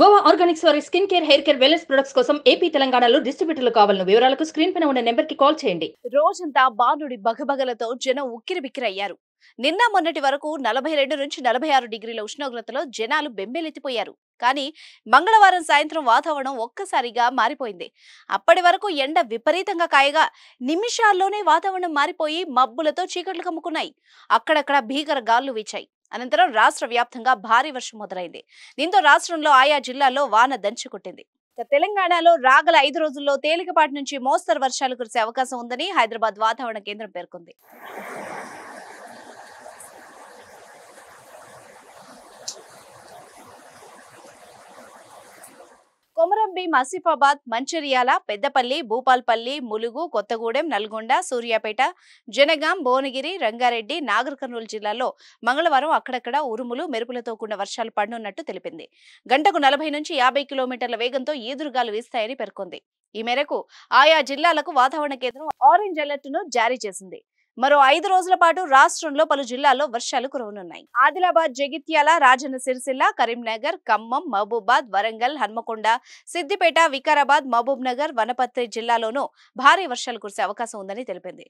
Goa organics వారి skin care hair care wellness products కోసం AP తెలంగాణలో డిస్ట్రిబ్యూటర్లు కావాలను వివరాలకు స్క్రీన్ పైన ఉన్న నెంబర్ కి కాల్ చేయండి రోజంతా బాలుడి బగబగలతో జనం ఉక్కిరిబిక్కిరయ్యారు నిన్న మొన్నటి వరకు నలభై రెండు నుంచి నలభై ఆరు డిగ్రీల ఉష్ణోగ్రతలో జనాలు బెంబేలెత్తిపోయారు కానీ మంగళవారం సాయంత్రం వాతావరణం ఒక్కసారిగా మారిపోయింది అప్పటి వరకు ఎండ విపరీతంగా కాయగా నిమిషాల్లోనే వాతావరణం మారిపోయి మబ్బులతో చీకట్లు కమ్ముకున్నాయి అక్కడక్కడ భీకర గాళ్లు వీచాయి అనంతరం రాష్ట్ర వ్యాప్తంగా భారీ వర్షం మొదలైంది దీంతో రాష్ట్రంలో ఆయా జిల్లాల్లో వాన దంచి కొట్టింది తెలంగాణలో రాగల ఐదు రోజుల్లో తేలికపాటి నుంచి మోస్తరు వర్షాలు కురిసే అవకాశం ఉందని హైదరాబాద్ వాతావరణ కేంద్రం పేర్కొంది కొలంబి మసిఫాబాద్ మంచిర్యాల పెద్దపల్లి భూపాల్పల్లి ములుగు కొత్తగూడెం నల్గొండ సూర్యాపేట జనగాం భువనగిరి రంగారెడ్డి నాగర్ కర్నూలు జిల్లాల్లో మంగళవారం అక్కడక్కడ ఉరుములు మెరుపులతో కూడిన వర్షాలు పడనున్నట్టు తెలిపింది గంటకు నలభై నుంచి యాభై కిలోమీటర్ల వేగంతో ఈదురుగాలు వీస్తాయని పేర్కొంది ఈ మేరకు ఆయా జిల్లాలకు వాతావరణ కేంద్రం ఆరెంజ్ అలర్ట్ ను జారీ చేసింది మరో ఐదు రోజుల పాటు రాష్ట్రంలో పలు జిల్లాల్లో వర్షాలు కురవనున్నాయి ఆదిలాబాద్ జగిత్యాల రాజన్న సిరిసిల్ల కరీంనగర్ ఖమ్మం మహబూబాద్ వరంగల్ హన్మకొండ సిద్దిపేట వికారాబాద్ మహబూబ్ నగర్ వనపత్రి జిల్లాలోనూ భారీ వర్షాలు కురిసే అవకాశం ఉందని తెలిపింది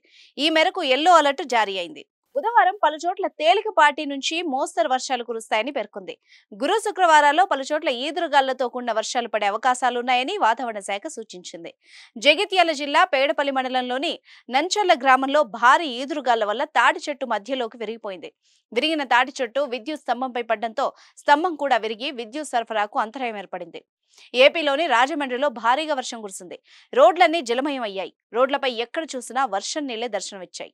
ఈ మేరకు ఎల్లో అలర్ట్ జారీ అయింది బుధవారం పలుచోట్ల తేలికపాటి నుంచి మోస్తరు వర్షాలు కురుస్తాయని పేర్కొంది గురు శుక్రవారాల్లో పలుచోట్ల ఈదురుగాళ్లతో కూడిన వర్షాలు పడే అవకాశాలున్నాయని వాతావరణ శాఖ సూచించింది జగిత్యాల జిల్లా పేడపల్లి మండలంలోని నంచర్ల గ్రామంలో భారీ ఈదురుగాళ్ల వల్ల తాటి చెట్టు మధ్యలోకి విరిగిపోయింది విరిగిన తాటి చెట్టు విద్యుత్ స్తంభంపై పడ్డంతో స్తంభం కూడా విరిగి విద్యుత్ సరఫరాకు అంతరాయం ఏర్పడింది ఏపీలోని రాజమండ్రిలో భారీగా వర్షం కురిసింది రోడ్లన్నీ జలమయం అయ్యాయి రోడ్లపై ఎక్కడ చూసినా వర్షం నీళ్లే దర్శనమిచ్చాయి